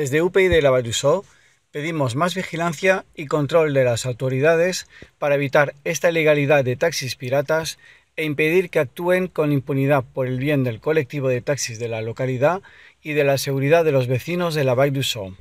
Desde UPI de la Lavallusó pedimos más vigilancia y control de las autoridades para evitar esta ilegalidad de taxis piratas e impedir que actúen con impunidad por el bien del colectivo de taxis de la localidad y de la seguridad de los vecinos de la Lavalllusó.